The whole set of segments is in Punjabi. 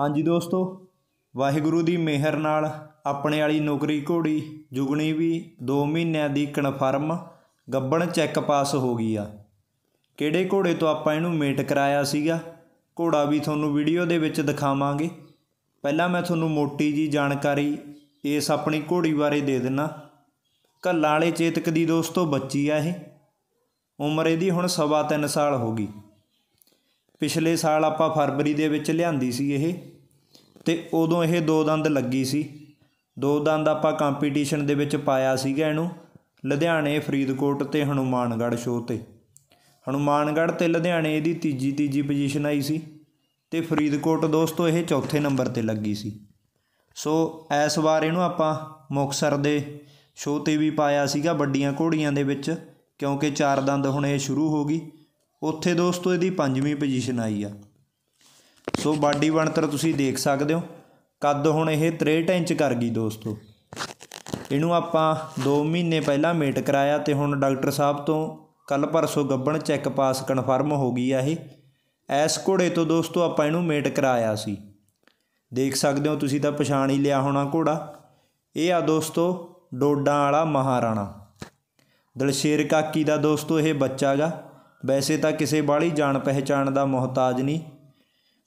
ਹਾਂਜੀ ਦੋਸਤੋ ਵਾਹਿਗੁਰੂ ਦੀ ਮਿਹਰ ਨਾਲ ਆਪਣੇ ਵਾਲੀ ਨੌਕਰੀ ਘੋੜੀ ਜੁਗਣੀ ਵੀ 2 ਮਹੀਨਿਆਂ ਦੀ ਕਨਫਰਮ ਗੱਬਣ ਚੈੱਕ ਪਾਸ ਹੋ ਗਈ ਆ ਕਿਹੜੇ ਘੋੜੇ ਤੋਂ ਆਪਾਂ ਇਹਨੂੰ ਮੇਟ ਕਰਾਇਆ ਸੀਗਾ ਘੋੜਾ ਵੀ ਤੁਹਾਨੂੰ ਵੀਡੀਓ ਦੇ ਵਿੱਚ ਦਿਖਾਵਾਂਗੇ ਪਹਿਲਾਂ ਮੈਂ ਤੁਹਾਨੂੰ ਮੋਟੀ ਜੀ ਜਾਣਕਾਰੀ ਇਸ ਆਪਣੀ ਘੋੜੀ ਬਾਰੇ ਦੇ ਦਿੰਨਾ ਕੱਲਾਂ ਵਾਲੇ ਚੇਤਕ ਦੀ ਦੋਸਤੋ ਬੱਚੀ ਆ ਇਹ ਉਮਰ ਇਹਦੀ ਹੁਣ ਸਵਾ 3 ਸਾਲ ਹੋ ਗਈ ਪਿਛਲੇ ਸਾਲ ਆਪਾਂ ਫਰਵਰੀ ਦੇ ਵਿੱਚ ਲਿਆਂਦੀ ਸੀ ਇਹ ਤੇ ਉਦੋਂ ਇਹ ਦੋ ਦੰਦ ਲੱਗੀ ਸੀ ਦੋ ਦੰਦ ਆਪਾਂ ਕੰਪੀਟੀਸ਼ਨ ਦੇ ਵਿੱਚ ਪਾਇਆ ਸੀਗਾ ਇਹਨੂੰ ਲੁਧਿਆਣੇ ਫਰੀਦਕੋਟ ਤੇ ਹਨੂਮਾਨਗੜ੍ਹ ਸ਼ੋਅ ਤੇ ਹਨੂਮਾਨਗੜ੍ਹ ਤੇ ਲੁਧਿਆਣੇ ਇਹਦੀ ਤੀਜੀ ਤੀਜੀ ਪੋਜੀਸ਼ਨ ਆਈ ਸੀ ਤੇ ਫਰੀਦਕੋਟ ਦੋਸਤੋ ਇਹ ਚੌਥੇ ਨੰਬਰ ਤੇ ਲੱਗੀ ਸੀ ਸੋ ਐਸ ਵਾਰ ਇਹਨੂੰ ਆਪਾਂ ਮੁਕਸਰ ਦੇ ਸ਼ੋਅ ਤੇ ਵੀ ਪਾਇਆ ਸੀਗਾ ਵੱਡੀਆਂ ਘੋੜੀਆਂ ਦੇ ਵਿੱਚ ਕਿਉਂਕਿ ਚਾਰ ਦੰਦ ਹੁਣ ਇਹ ਸ਼ੁਰੂ ਹੋ ਗਈ ਉੱਥੇ ਦੋਸਤੋ ਇਹਦੀ ਪੰਜਵੀਂ ਪੋਜੀਸ਼ਨ ਆਈ ਆ ਸੋ ਬਾਡੀ ਬਣਤਰ ਤੁਸੀਂ ਦੇਖ ਸਕਦੇ ਹੋ ਕੱਦ ਹੁਣ ਇਹ 63 ਇੰਚ ਕਰ ਗਈ ਦੋਸਤੋ ਇਹਨੂੰ ਆਪਾਂ 2 ਮਹੀਨੇ ਪਹਿਲਾਂ ਮੇਟ ਕਰਾਇਆ ਤੇ ਹੁਣ ਡਾਕਟਰ ਸਾਹਿਬ ਤੋਂ ਕੱਲ ਪਰਸੋਂ ਗੱਬਣ ਚੈੱਕ ਪਾਸ ਕਨਫਰਮ ਹੋ ਗਈ ਆ ਇਹ ਐਸ ਘੋੜੇ ਤੋਂ ਦੋਸਤੋ ਆਪਾਂ ਇਹਨੂੰ ਮੇਟ ਕਰਾਇਆ ਸੀ ਦੇਖ ਸਕਦੇ ਹੋ ਤੁਸੀਂ ਤਾਂ ਪਛਾਣ ਹੀ ਲਿਆ ਹੋਣਾ ਘੋੜਾ ਇਹ ਆ ਦੋਸਤੋ ਡੋਡਾਂ ਵਾਲਾ ਮਹਾਰਾਣਾ ਦਲਸ਼ੇਰ ਕਾਕੀ ਦਾ ਦੋਸਤੋ ਇਹ ਬੱਚਾ ਵੈਸੇ ਤਾਂ ਕਿਸੇ ਬਾਲੀ ਜਾਣ ਪਹਿਚਾਣ ਦਾ ਮੁਹਤਾਜ ਨਹੀਂ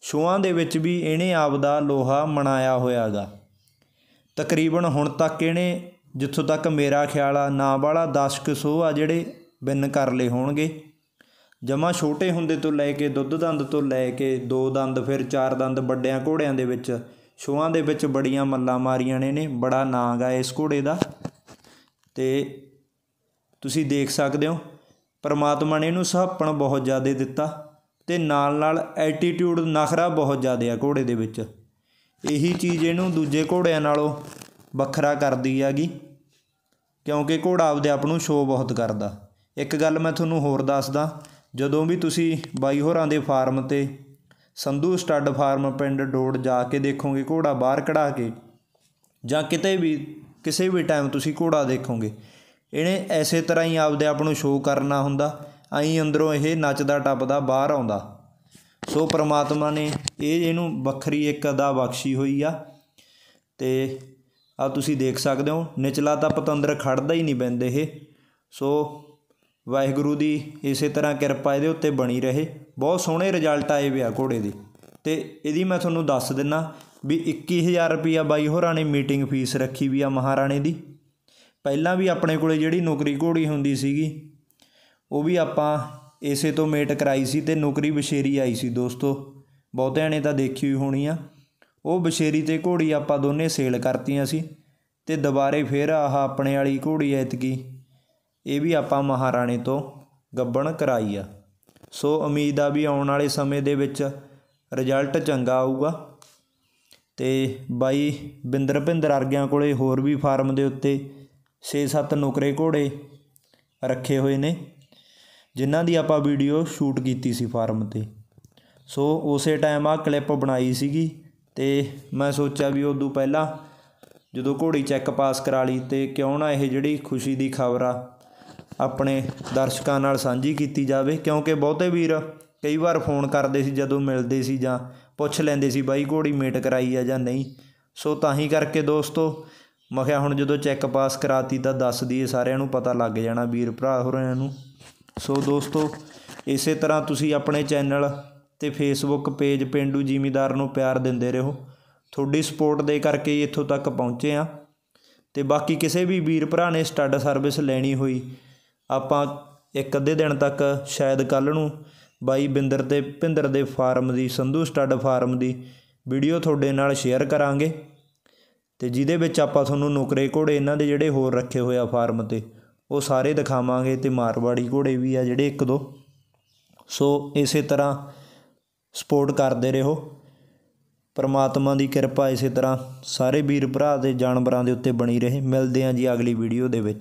ਸ਼ੋਆਂ ਦੇ ਵਿੱਚ ਵੀ ਇਹਨੇ ਆਪ ਦਾ ਲੋਹਾ ਮਣਾਇਆ ਹੋਇਆਗਾ ਤਕਰੀਬਨ ਹੁਣ ਤੱਕ ਇਹਨੇ ਜਿੱਥੋਂ ਤੱਕ ਮੇਰਾ ਖਿਆਲ ਆ ਨਾਂ ਵਾਲਾ 10 ਸੋ ਆ ਜਿਹੜੇ ਬਿੰਨ ਕਰ ਲਏ ਹੋਣਗੇ ਜਮਾ ਛੋਟੇ ਹੁੰਦੇ ਤੋਂ ਲੈ ਕੇ ਦੁੱਧ ਦੰਦ ਤੋਂ ਲੈ ਕੇ ਦੋ ਦੰਦ ਫਿਰ ਚਾਰ ਦੰਦ ਵੱਡਿਆਂ ਘੋੜਿਆਂ ਦੇ ਵਿੱਚ ਸ਼ੋਆਂ ਦੇ ਵਿੱਚ ਬੜੀਆਂ ਮੱਲਾਂ ਮਾਰੀਆਂ ਨੇ ਨੇ ਬੜਾ ਨਾਂ ਗਾ ਇਸ ਘੋੜੇ ਦਾ ਤੇ ਤੁਸੀਂ ਦੇਖ ਸਕਦੇ ਹੋ ਪਰਮਾਤਮਾ ਨੇ ਇਹਨੂੰ ਸਹਾਪਣ ਬਹੁਤ ਜ਼ਿਆਦਾ ਦਿੱਤਾ ਤੇ ਨਾਲ ਨਾਲ ਐਟੀਟਿਊਡ ਨਖਰਾ ਬਹੁਤ ਜ਼ਿਆਦਾ ਆ ਘੋੜੇ ਦੇ ਵਿੱਚ ਇਹੀ ਚੀਜ਼ ਇਹਨੂੰ ਦੂਜੇ ਘੋੜਿਆਂ ਨਾਲੋਂ ਵੱਖਰਾ ਕਰਦੀ ਹੈਗੀ ਕਿਉਂਕਿ ਘੋੜਾ ਆਪਦੇ ਆਪ ਨੂੰ ਸ਼ੋਅ ਬਹੁਤ ਕਰਦਾ ਇੱਕ ਗੱਲ ਮੈਂ ਤੁਹਾਨੂੰ ਹੋਰ ਦੱਸਦਾ ਜਦੋਂ ਵੀ ਤੁਸੀਂ ਬਾਈ ਹੋਰਾਂ ਦੇ ਫਾਰਮ ਤੇ ਸੰਧੂ ਸਟੱਡ ਫਾਰਮ ਪਿੰਡ ਡੋੜ ਜਾ ਕੇ ਦੇਖੋਗੇ ਘੋੜਾ ਬਾਹਰ ਕਢਾ ਕੇ ਜਾਂ ਕਿਤੇ ਵੀ ਕਿਸੇ ਵੀ ਟਾਈਮ ਤੁਸੀਂ ਘੋੜਾ ਦੇਖੋਗੇ ਇਹਨੇ ਐਸੇ ਤਰ੍ਹਾਂ ਹੀ ਆਪਦੇ ਆਪ ਨੂੰ ਸ਼ੋਅ ਕਰਨਾ ਹੁੰਦਾ ਐਂ ਅੰਦਰੋਂ ਇਹ ਨੱਚਦਾ ਟੱਪਦਾ ਬਾਹਰ ਆਉਂਦਾ ਸੋ ਪ੍ਰਮਾਤਮਾ ਨੇ ਇਹ ਇਹਨੂੰ ਵੱਖਰੀ ਇੱਕ ਅਦਾ ਬਖਸ਼ੀ ਹੋਈ ਆ ਤੇ ਆ ਤੁਸੀਂ ਦੇਖ ਸਕਦੇ ਹੋ ਨਿਚਲਾ ਤਾਂ ਪਤੰਦਰ ਖੜਦਾ ਹੀ ਨਹੀਂ ਬੰਦੇ ਇਹ ਸੋ ਵਾਹਿਗੁਰੂ ਦੀ ਇਸੇ ਤਰ੍ਹਾਂ ਕਿਰਪਾ ਇਹਦੇ ਉੱਤੇ ਬਣੀ ਰਹੇ ਬਹੁਤ ਸੋਹਣੇ ਰਿਜ਼ਲਟ ਆਏ ਵਿਆ ਘੋੜੇ ਦੇ ਤੇ ਇਹਦੀ ਮੈਂ ਤੁਹਾਨੂੰ ਦੱਸ ਦਿੰਨਾ ਵੀ 21000 ਰੁਪਿਆ ਬਾਈ ਹੋਰਾਂ ਨੇ ਮੀਟਿੰਗ ਫੀਸ ਰੱਖੀ ਵੀ ਆ ਮਹਾਰਾਣੇ ਦੀ ਪਹਿਲਾਂ ਵੀ ਆਪਣੇ ਕੋਲੇ ਜਿਹੜੀ ਨੌਕਰੀ ਘੋੜੀ ਹੁੰਦੀ ਸੀਗੀ ਉਹ ਵੀ ਆਪਾਂ ਇਸੇ ਤੋਂ ਮੇਟ ਕਰਾਈ ਸੀ ਤੇ ਨੌਕਰੀ ਬਸ਼ੇਰੀ ਆਈ ਸੀ ਦੋਸਤੋ ਬਹੁਤਿਆਂ ਨੇ ਤਾਂ ਦੇਖੀ ਹੋਈ ਹੋਣੀ ਆ ਉਹ ਬਸ਼ੇਰੀ ਤੇ ਘੋੜੀ ਆਪਾਂ ਦੋਨੇ ਸੇਲ ਕਰਤੀਆਂ ਸੀ ਤੇ ਦੁਬਾਰੇ ਫੇਰ ਆਹ ਆਪਣੇ ਵਾਲੀ ਘੋੜੀ ਐਤਕੀ ਇਹ ਵੀ ਆਪਾਂ ਮਹਾਰਾਣੇ ਤੋਂ ਗੱਬਣ ਕਰਾਈ ਆ ਸੋ ਉਮੀਦ ਆ ਵੀ ਆਉਣ ਵਾਲੇ ਸਮੇਂ ਦੇ ਵਿੱਚ ਰਿਜ਼ਲਟ ਚੰਗਾ ਆਊਗਾ ਤੇ ਬਾਈ ਬਿੰਦਰ ਭਿੰਦਰ ਅਰਗਿਆਂ ਕੋਲੇ ਹੋਰ ਵੀ ਫਾਰਮ ਦੇ ਉੱਤੇ 6-7 ਨੁਕਰੇ ਘੋੜੇ ਰੱਖੇ ਹੋਏ ਨੇ ਜਿਨ੍ਹਾਂ ਦੀ ਆਪਾਂ ਵੀਡੀਓ ਸ਼ੂਟ ਕੀਤੀ ਸੀ ਫਾਰਮ ਤੇ ਸੋ ਉਸੇ ਟਾਈਮ ਆ ਕਲਿੱਪ ਬਣਾਈ ਸੀਗੀ ਤੇ ਮੈਂ ਸੋਚਿਆ ਵੀ ਉਦੋਂ ਪਹਿਲਾਂ ਜਦੋਂ ਘੋੜੀ ਚੈੱਕ ਪਾਸ ਕਰਾ ਲਈ ਤੇ ਕਿਉਂ ਨਾ ਇਹ ਜਿਹੜੀ ਖੁਸ਼ੀ ਦੀ ਖਬਰ ਆ ਆਪਣੇ ਦਰਸ਼ਕਾਂ ਨਾਲ ਸਾਂਝੀ ਕੀਤੀ ਜਾਵੇ ਕਿਉਂਕਿ ਬਹੁਤੇ ਵੀਰ ਕਈ ਵਾਰ ਫੋਨ ਕਰਦੇ ਸੀ ਜਦੋਂ ਮਿਲਦੇ ਸੀ ਜਾਂ ਪੁੱਛ ਲੈਂਦੇ ਸੀ ਬਾਈ ਘੋੜੀ ਮੇਟ ਕਰਾਈ ਆ ਜਾਂ ਨਹੀਂ ਸੋ ਤਾਂ ਹੀ ਕਰਕੇ ਦੋਸਤੋ ਮੈਂ ਕਿਹਾ ਹੁਣ ਜਦੋਂ ਚੈੱਕ ਪਾਸ ਕਰਾਤੀ ਤਾਂ ਦੱਸ ਦੀ ਸਾਰਿਆਂ ਨੂੰ ਪਤਾ ਲੱਗ ਜਾਣਾ ਵੀਰ ਭਰਾ ਹੋਰਾਂ ਨੂੰ ਸੋ ਦੋਸਤੋ ਇਸੇ ਤਰ੍ਹਾਂ ਤੁਸੀਂ ਆਪਣੇ ਚੈਨਲ ਤੇ ਫੇਸਬੁੱਕ ਪੇਜ ਪਿੰਡੂ ਜ਼ਿਮੀਦਾਰ ਨੂੰ ਪਿਆਰ ਦਿੰਦੇ ਰਹੋ ਤੁਹਾਡੀ ਸਪੋਰਟ ਦੇ ਕਰਕੇ ਇੱਥੋਂ ਤੱਕ ਪਹੁੰਚੇ ਆ ਤੇ ਬਾਕੀ ਕਿਸੇ ਵੀ ਵੀਰ ਭਰਾ ਨੇ ਸਟੱਡ ਸਰਵਿਸ ਲੈਣੀ ਹੋਈ ਆਪਾਂ ਇੱਕ ਅੱਧੇ ਦਿਨ ਤੱਕ ਸ਼ਾਇਦ ਕੱਲ ਨੂੰ ਬਾਈ ਬਿੰਦਰ ਤੇ ਭਿੰਦਰ ਦੇ ਫਾਰਮ ਦੀ ਸੰਧੂ ਸਟੱਡ ਫਾਰਮ ਦੀ ਵੀਡੀਓ ਤੁਹਾਡੇ ਨਾਲ ਸ਼ੇਅਰ ਕਰਾਂਗੇ ਤੇ ਜਿਹਦੇ ਵਿੱਚ ਆਪਾਂ ਤੁਹਾਨੂੰ ਨੁਕਰੇ ਘੋੜੇ ਇਹਨਾਂ ਦੇ ਜਿਹੜੇ ਹੋਰ ਰੱਖੇ ਹੋਏ ਆ ਫਾਰਮ 'ਤੇ ਉਹ ਸਾਰੇ ਦਿਖਾਵਾਂਗੇ ਤੇ ਮਾਰਵਾੜੀ ਘੋੜੇ ਵੀ ਆ ਜਿਹੜੇ ਇੱਕ ਦੋ ਸੋ ਇਸੇ ਤਰ੍ਹਾਂ ਸਪੋਰਟ ਕਰਦੇ ਰਹੋ ਪਰਮਾਤਮਾ ਦੀ ਕਿਰਪਾ ਇਸੇ ਤਰ੍ਹਾਂ ਸਾਰੇ ਵੀਰ ਭਰਾ ਦੇ ਜਾਨਵਰਾਂ ਦੇ ਉੱਤੇ ਬਣੀ ਰਹੇ ਮਿਲਦੇ ਆਂ ਜੀ ਅਗਲੀ ਵੀਡੀਓ ਦੇ ਵਿੱਚ